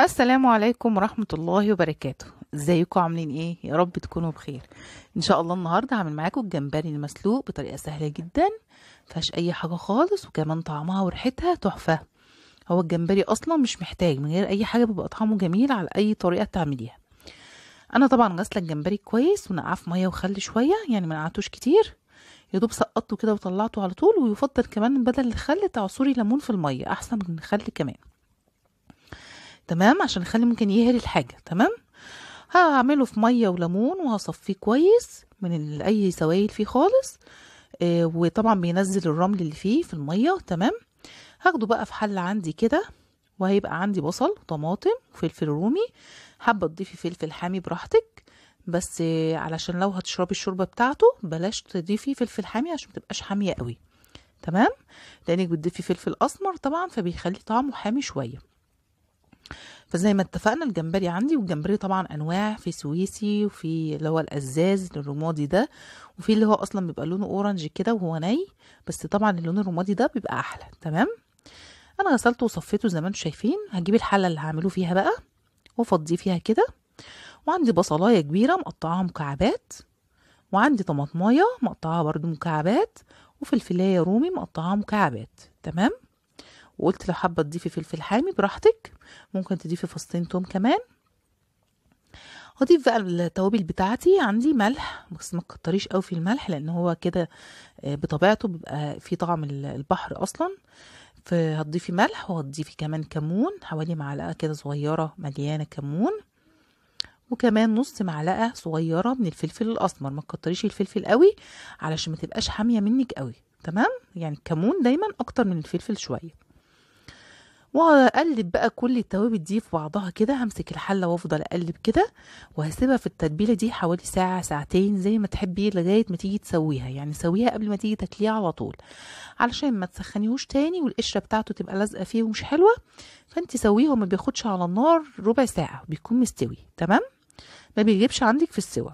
السلام عليكم ورحمة الله وبركاته ازيكم عاملين ايه يا رب تكونوا بخير ان شاء الله النهاردة هعمل معاكم الجمبري المسلوق بطريقة سهلة جدا مفيهاش اي حاجة خالص وكمان طعمها وريحتها تحفة هو الجمبري اصلا مش محتاج من غير اي حاجة بيبقى طعمه جميل على اي طريقة تعمليها انا طبعا غسلة الجمبري كويس ونقعه في مية وخل شوية يعني منقعتوش كتير يدوب سقطته كده وطلعته على طول ويفضل كمان بدل الخل تعصري ليمون في المية احسن من الخل كمان تمام عشان يخلي ممكن يهري الحاجة تمام هعمله في مية وليمون وهصفيه كويس من اي سوائل فيه خالص آه وطبعا بينزل الرمل اللي فيه في المية تمام هاخده بقى في حل عندي كده وهيبقى عندي بصل وطماطم وفلفل رومي حابة تضيفي فلفل حامي براحتك بس علشان لو هتشربي الشوربة بتاعته بلاش تضيفي فلفل حامي عشان متبقاش حامية قوي تمام لانك بتضيفي فلفل اسمر طبعا فبيخلي طعمه حامي شويه فزي ما اتفقنا الجمبري عندي والجمبري طبعا انواع في سويسي وفي اللي هو الازاز الرمادي ده وفي اللي هو اصلا بيبقى لونه اورنج كده وهو ني بس طبعا اللون الرمادي ده بيبقى احلى تمام انا غسلته وصفيته زي ما انتم شايفين هجيب الحله اللي هعمله فيها بقى وافضيه فيها كده وعندي بصلايه كبيره مقطعاها مكعبات وعندي طماطمايه مقطعاها برده مكعبات وفلفلايه رومي مقطعاها مكعبات تمام وقلت لو حابه تضيفي فلفل حامي براحتك ممكن تضيفي فصين توم كمان هضيف بقى التوابل بتاعتي عندي ملح بس ما تكتريش قوي في الملح لان هو كده آه، بطبيعته بيبقى فيه طعم البحر اصلا فهتضيفي ملح وهتضيفي كمان كمون حوالي معلقه كده صغيره مليانه كمون وكمان نص معلقه صغيره من الفلفل الاسمر ما تكتريش الفلفل قوي علشان ما تبقاش حاميه منك قوي تمام يعني الكمون دايما اكتر من الفلفل شويه واقلب بقى كل التوابل دي في بعضها كده همسك الحله وافضل اقلب كده وهسيبها في التتبيله دي حوالي ساعه ساعتين زي ما تحبي لغايه ما تيجي تسويها يعني سويها قبل ما تيجي تاكليها على طول علشان ما تسخنيهوش تاني والقشره بتاعته تبقى لازقه فيه ومش حلوه فانت سويه وما بياخدش على النار ربع ساعه بيكون مستوي تمام ما بيجيبش عندك في السوا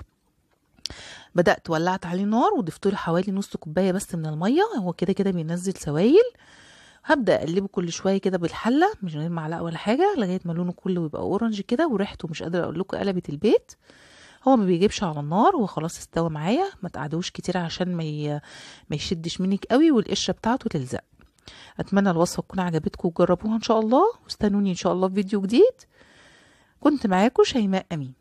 بدات ولعت عليه نار وضفت له حوالي نص كوبايه بس من الميه هو كده كده بينزل سوائل هبدا اقلبه كل شويه كده بالحله مش غير معلقه ولا حاجه لغايه ما لونه كله يبقى اورنج كده وريحته مش قادره اقول لكم قلبت البيت هو ما بيجيبش على النار وخلاص استوى معايا ما تقعدوش كتير عشان ما ما يشدش منك قوي والقشره بتاعته تلزق اتمنى الوصفه تكون عجبتكم وجربوها ان شاء الله واستنوني ان شاء الله في فيديو جديد كنت معاكم شيماء امين